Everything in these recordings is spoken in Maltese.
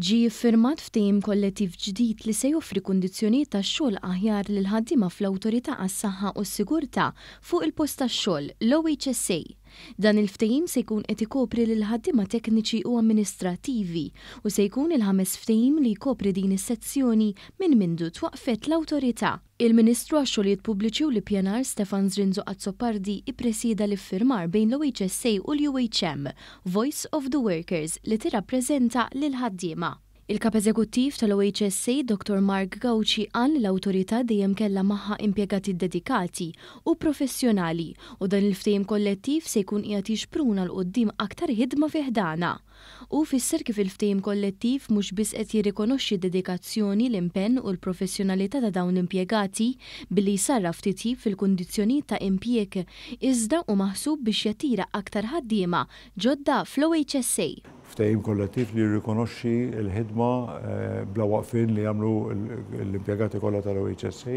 Ġi firmat ftehim kollettiv ġdid li se joffri kundizzjonijiet tax-xogħol aħjar lil ħaddiema fl-Awtorità għas-Saħħa u s-Sigurtà fuq il-post tax-xogħol l-OHSA Dan il-ftehim se jkun qed ikopri lil ħaddiema tekniċi u amministrativi u se jkun il-ħames ftehim li jkopri din is-sezzjoni minn mindu twaqfet l-awtorità. Il-Ministru għax-xogħlijiet pubbliċi u l-pjanar Stefan Zrinzo Azzopardi ippresida l-iffirmar bejn l-OHSA u l-UHM, Voice of the Workers, li tirrappreżenta lil ħaddiema. Il-kap eżekuttiv tal-OHSC, Dr. Mark Gauci, għan l-autorità dejjem kella maħħa impjegati dedikati u professjonali u dan il-ftejm kollettiv se jkun qiegħed jixpruna l-qoddim aktar ħidma fiħdana. U fisser kif il-ftejm kollettiv mhux biss qed jirrikonoxxi dedikazzjoni l-impenn u l-professjonalità ta' dawn l-impjegati billi jsarra titjib fil-kundizzjonijiet ta' impjeg iżda u maħsub biex jattira aktar ħaddiema ġodda fl-OHSA ftehim kollettiv li jirrikonoxxi l-ħidma eh, bla waqfin li jagħmlu l-impjegati kollha tal-OHSA,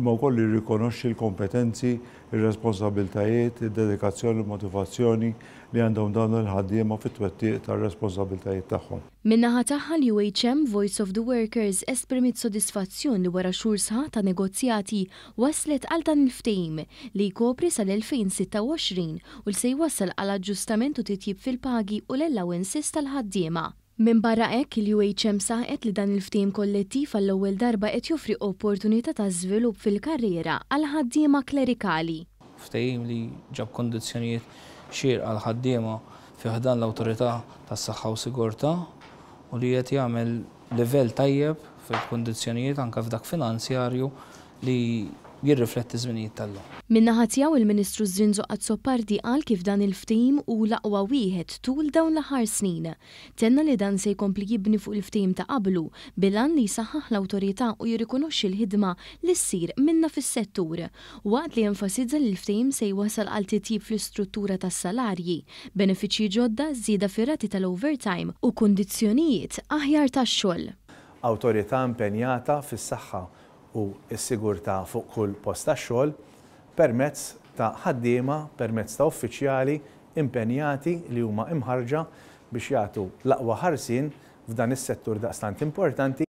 imma wkoll li jirrikonoxxi l-kompetenzi, ir-responsabiltajiet, id-dedikazzjoni, il-motivazzjoni li għandhom dawn il-ħaddiema fit-twettiq tar-responsabiltajiet tagħhom. Minnaħa tagħha li UHM Voice of the Workers esprimit sodisfazzjon li wara xhur sħa ta' negozjati waslet għal dan il-ftehim li jkopri sal-2026 u l se jwassal għal aġġustament u titjib fil-pagi u l-allowances tal-ħaddiema. Min barra hekk il-UHM saħet li dan il-ftim kollettiv għall-ewwel darba qed joffri opportunità ta' żvilupp fil-karriera għal ħaddiema klerikali. Ftehim li ġab kondizzjonijiet xir għal ħaddiema fiħdan l-autorità tas saħħa u sigurta u li qed jagħmel livell tajjeb fil kondizjonijiet anke f'dak finanzjarju li jirrifletti żminijiet tal-lum. Minnaħa tiegħu il-Ministru Zrinzo Azzopardi għal kif dan il-ftim u laqwa wieħed tul dawn l ħar snin. Tenna li dan se jkompli jibni fuq il-ftim ta' qablu bilan li saħħaħ l-awtorità u jirrikonoxxi l-ħidma li ssir minna fis-settur. Waqt li enfasizza li l-ftim se jwasal għal titjib fl-istruttura tas-salarji, benefiċċji ġodda żieda firati tal-overtime u kondizzjonijiet aħjar tax-xogħol. Awtorità impenjata fis-saħħa u s-sigurta fuq kull post ta' xogħol permezz ta' ħaddiema, permezz ta' uffiċjali impenjati li huma imħarġa biex jagħtu l-aqwa ħarsin f'dan is-settur daqstant importanti